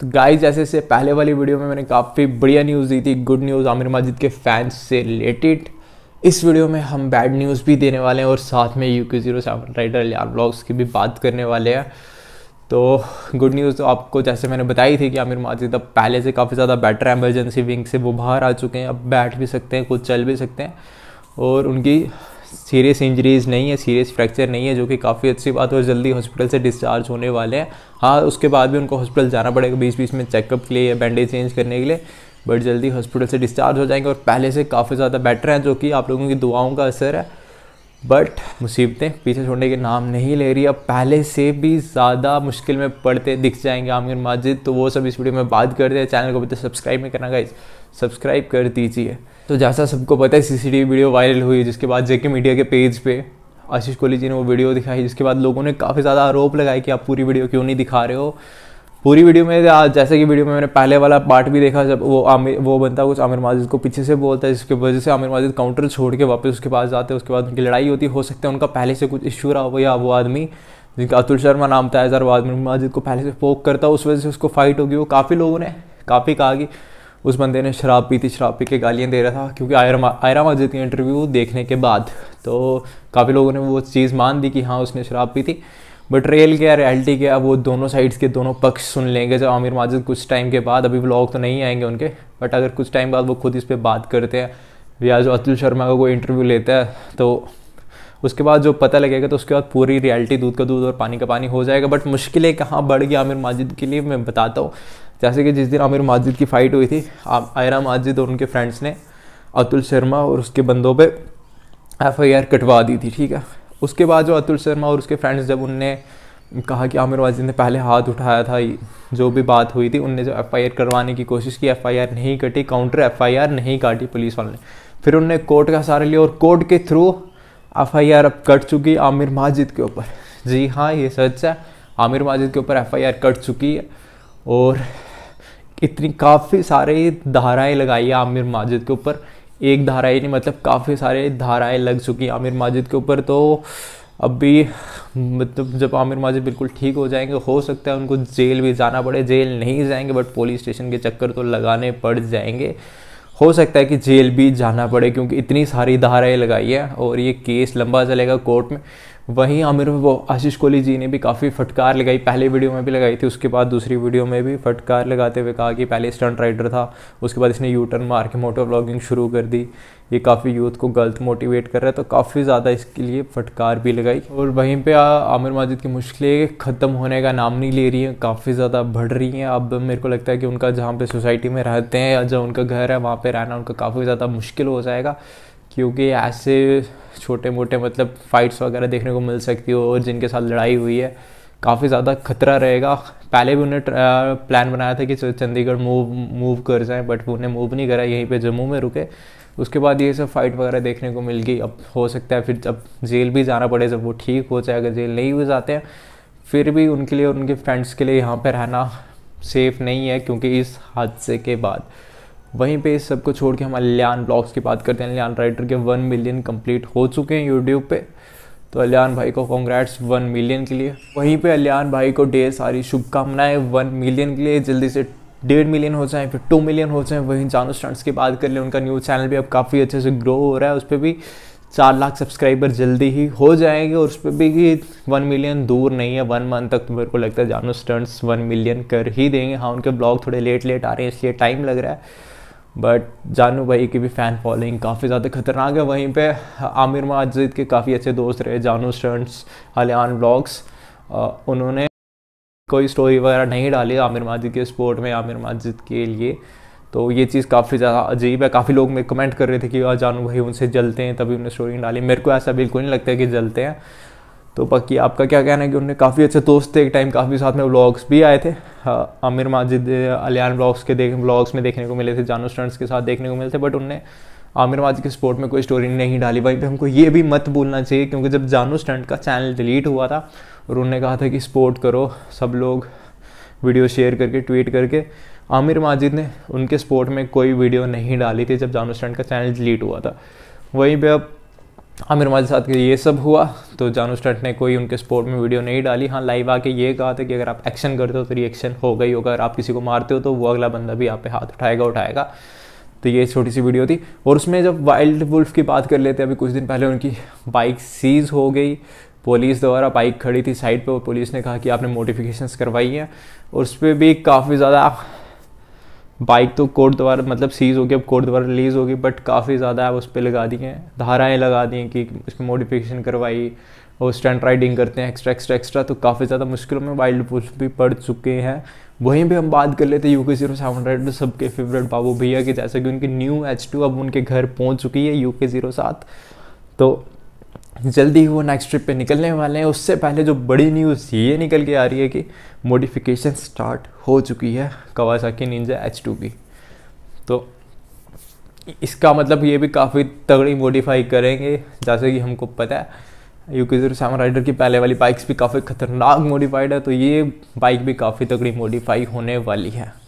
तो गाइस जैसे से पहले वाली वीडियो में मैंने काफ़ी बढ़िया न्यूज़ दी थी गुड न्यूज़ आमिर माजिद के फैंस से रिलेटेड इस वीडियो में हम बैड न्यूज़ भी देने वाले हैं और साथ में U K zero seven rider यार ब्लॉग्स की भी बात करने वाले हैं तो गुड न्यूज़ तो आपको जैसे मैंने बताई थी कि आमिर माजिद अब पहले से काफ़ी ज़्यादा बेटर एमरजेंसी विंग से वो बाहर आ चुके हैं अब बैठ भी सकते हैं कुछ चल भी सकते हैं और उनकी सीरियस इंजरीज नहीं है सीरियस फ्रैक्चर नहीं है जो कि काफ़ी अच्छी बात है और जल्दी हॉस्पिटल से डिस्चार्ज होने वाले हैं हाँ उसके बाद भी उनको हॉस्पिटल जाना पड़ेगा बीच बीच में चेकअप के लिए या बैंडेज चेंज करने के लिए बट जल्दी हॉस्पिटल से डिस्चार्ज हो जाएंगे और पहले से काफ़ी ज़्यादा बेटर हैं जो कि आप लोगों की दुआओं का असर है बट मुसीबतें पीछे छोड़ने के नाम नहीं ले रही अब पहले से भी ज़्यादा मुश्किल में पड़ते दिख जाएंगे आमिर माजिद तो वो सब इस वीडियो में बात करते हैं चैनल को भी तो सब्सक्राइब नहीं करना गाइज सब्सक्राइब कर दीजिए तो जैसा सबको पता है सी वीडियो वायरल हुई जिसके बाद जेके मीडिया के पेज पे आशीष कोहली जी ने वो वीडियो दिखाई जिसके बाद लोगों ने काफ़ी ज़्यादा आरोप लगाया कि आप पूरी वीडियो क्यों नहीं दिखा रहे हो पूरी वीडियो में जैसे कि वीडियो में मैंने पहले वाला पार्ट भी देखा जब वो आमिर वो बनता है कुछ आमिर माजिद को पीछे से बोलता है जिसकी वजह से आमिर माजिद काउंटर छोड़ के वापस उसके पास जाते हैं उसके बाद उनकी लड़ाई होती हो सकता है उनका पहले से कुछ इशू रहा हो या वो आदमी जिनका अतुल शर्मा नाम था एजार आमिर माजिद को पहले से पोक करता उस वजह से उसको फाइट होगी वो काफ़ी लोगों ने काफ़ी कहा कि उस बंदे ने शराब पी थी शराब पी के गालियाँ दे रहा था क्योंकि आयरा आयरा मस्जिद की इंटरव्यू देखने के बाद तो काफ़ी लोगों ने वो चीज़ मान दी कि हाँ उसने शराब पी थी बट रेल के या रियलिटी के अब वो दोनों साइड्स के दोनों पक्ष सुन लेंगे जब आमिर माजिद कुछ टाइम के बाद अभी व्लॉग तो नहीं आएंगे उनके बट अगर कुछ टाइम बाद वो खुद इस पर बात करते हैं या जो अतुल शर्मा का कोई इंटरव्यू लेता है तो उसके बाद जो पता लगेगा तो उसके बाद पूरी रियलिटी दूध का दूध और पानी का पानी हो जाएगा बट मुश्किलें कहाँ बढ़ गई आमिर माजिद के लिए मैं बताता हूँ जैसे कि जिस दिन आमिर माजिद की फ़ाइट हुई थी आयरा माजिद और उनके फ्रेंड्स ने अतुल शर्मा और उसके बंदों पर एफ आई आर कटवा दी थी ठीक है उसके बाद जो अतुल शर्मा और उसके फ्रेंड्स जब उनने कहा कि आमिर वाजिद ने पहले हाथ उठाया था जो भी बात हुई थी उनने जो एफ करवाने की कोशिश की एफ नहीं कटी काउंटर एफ नहीं काटी पुलिस वाले ने फिर उनने कोर्ट का सहारा लिया और कोर्ट के थ्रू एफ अब कट चुकी आमिर माजिद के ऊपर जी हाँ ये सच है आमिर माजिद के ऊपर एफ कट चुकी है और इतनी काफ़ी सारी धाराएं लगाई है आमिर माजिद के ऊपर एक धारा ही नहीं मतलब काफ़ी सारे धाराएं लग चुकी आमिर माजिद के ऊपर तो अब भी मतलब जब आमिर माजिद बिल्कुल ठीक हो जाएंगे हो सकता है उनको जेल भी जाना पड़े जेल नहीं जाएंगे बट पुलिस स्टेशन के चक्कर तो लगाने पड़ जाएंगे हो सकता है कि जेल भी जाना पड़े क्योंकि इतनी सारी धाराएं लगाई है और ये केस लंबा चलेगा कोर्ट में वहीं आमिर वो आशीष कोहली जी ने भी काफ़ी फटकार लगाई पहले वीडियो में भी लगाई थी उसके बाद दूसरी वीडियो में भी फटकार लगाते हुए कहा कि पहले स्टंट राइडर था उसके बाद इसने यू टर्न मार के मोटो ब्लॉगिंग शुरू कर दी ये काफ़ी यूथ को गलत मोटिवेट कर रहा है तो काफ़ी ज़्यादा इसके लिए फटकार भी लगाई और वहीं पे आमिर माजिद की मुश्किलें ख़त्म होने का नाम नहीं ले रही हैं काफ़ी ज़्यादा बढ़ रही हैं अब मेरे को लगता है कि उनका जहाँ पे सोसाइटी में रहते हैं या जो उनका घर है वहाँ पे रहना उनका काफ़ी ज़्यादा मुश्किल हो जाएगा क्योंकि ऐसे छोटे मोटे मतलब फाइट्स वगैरह देखने को मिल सकती हो और जिनके साथ लड़ाई हुई है काफ़ी ज़्यादा खतरा रहेगा पहले भी उन्हें प्लान बनाया था कि चंडीगढ़ मूव मूव कर जाए बट उन्हें मूव नहीं करा यहीं पे जम्मू में रुके उसके बाद ये सब फाइट वगैरह देखने को मिल गई अब हो सकता है फिर जब जेल भी जाना पड़े जब वो ठीक हो जाए अगर जेल नहीं भी जाते हैं फिर भी उनके लिए और उनके फ्रेंड्स के लिए यहाँ पर रहना सेफ़ नहीं है क्योंकि इस हादसे के बाद वहीं पे इस सब को छोड़ के हम अलियान ब्लॉग्स की बात करते हैं अलियान राइटर के वन मिलियन कंप्लीट हो चुके हैं यूट्यूब पे तो अलियान भाई को कॉन्ग्रेट्स वन मिलियन के लिए वहीं पे अलियान भाई को ढेर सारी शुभकामनाएं वन मिलियन के लिए जल्दी से डेढ़ मिलियन हो जाए फिर टू मिलियन हो जाए वहीं जानो स्टंट्स की बात कर लें उनका न्यूज़ चैनल भी अब काफ़ी अच्छे से ग्रो हो रहा है उस पर भी चार लाख सब्सक्राइबर जल्दी ही हो जाएंगे और उस पर भी वन मिलियन दूर नहीं है वन मंथ तक तो मेरे को लगता है जानो स्टंट्स वन मिलियन कर ही देंगे हाँ उनके ब्लॉग थोड़े लेट लेट आ रहे हैं इसलिए टाइम लग रहा है बट जानू भाई की भी फ़ैन फॉलोइंग काफ़ी ज़्यादा खतरनाक है वहीं पे आमिर माजिद के काफ़ी अच्छे दोस्त रहे जानू स्टंट्स हलियान ब्लॉग्स उन्होंने कोई स्टोरी वगैरह नहीं डाली आमिर माजिद के स्पोर्ट में आमिर माजिद के लिए तो ये चीज़ काफ़ी ज़्यादा अजीब है काफ़ी लोग मेरे कमेंट कर रहे थे कि जानू भाई उनसे जलते हैं तभी उन्हें स्टोरी डाली मेरे को ऐसा बिल्कुल नहीं लगता कि जलते हैं तो बाकी आपका क्या कहना है कि उनने काफ़ी अच्छे दोस्त थे एक टाइम काफ़ी साथ में व्लॉग्स भी आए थे हाँ, आमिर माजिद अलियान व्लॉग्स के देख व्लॉग्स में देखने को मिले थे जानू स्टंट्स के साथ देखने को मिले थे बट उनने आमिर माजिद के स्पोर्ट में कोई स्टोरी नहीं डाली भाई पर हमको ये भी मत भूलना चाहिए क्योंकि जब जानू स्टंट का चैनल डिलीट हुआ था और उनने कहा था कि स्पोर्ट करो सब लोग वीडियो शेयर करके ट्वीट करके आमिर माजिद ने उनके स्पोर्ट में कोई वीडियो नहीं डाली थी जब जानू स्टंट का चैनल डिलीट हुआ था वहीं पर अब आमिर माजिद साथ के ये सब हुआ तो जानू स्टंट ने कोई उनके स्पोर्ट में वीडियो नहीं डाली हाँ लाइव आके ये कहा था कि अगर आप एक्शन करते हो तो रिएक्शन हो गई होगा अगर आप किसी को मारते हो तो वो अगला बंदा भी आप पे हाथ उठाएगा उठाएगा तो ये छोटी सी वीडियो थी और उसमें जब वाइल्ड वुल्फ की बात कर लेते अभी कुछ दिन पहले उनकी बाइक सीज हो गई पुलिस द्वारा बाइक खड़ी थी साइड पर पुलिस ने कहा कि आपने मोटिफिकेशन करवाई हैं और उस पर भी काफ़ी ज़्यादा बाइक तो कोर्ट द्वारा मतलब सीज़ होगी अब कोर्ट द्वारा रिलीज़ होगी बट काफ़ी ज़्यादा आप उस पर लगा दिए हैं धाराएँ लगा दी हैं कि उसमें मॉडिफिकेशन करवाई और स्टैंड राइडिंग करते हैं एक्स्ट्रा एक्स्ट्रा एक्स्ट्रा तो काफ़ी ज़्यादा मुश्किलों में वाइल्ड पुश भी पड़ चुके हैं वहीं भी हम बात कर लेते हैं U K zero seven hundred सबके फेवरेट बाबू भैया की जैसे कि उनकी न्यू एच टू अब उनके घर पहुंच चुकी है यू के जीरो सात तो जल्दी ही वो नेक्स्ट ट्रिप पे निकलने वाले हैं उससे पहले जो बड़ी न्यूज़ ये निकल के आ रही है कि मोडिफिकेशन स्टार्ट हो चुकी है कवासाकी निंजा एच टू की तो इसका मतलब ये भी काफ़ी तगड़ी मॉडिफाई करेंगे जैसे कि हमको पता है you K zero seven rider की पहले वाली बाइक्स भी काफ़ी खतरनाक मॉडिफाइड है तो ये बाइक भी काफ़ी तगड़ी मॉडिफाई होने वाली है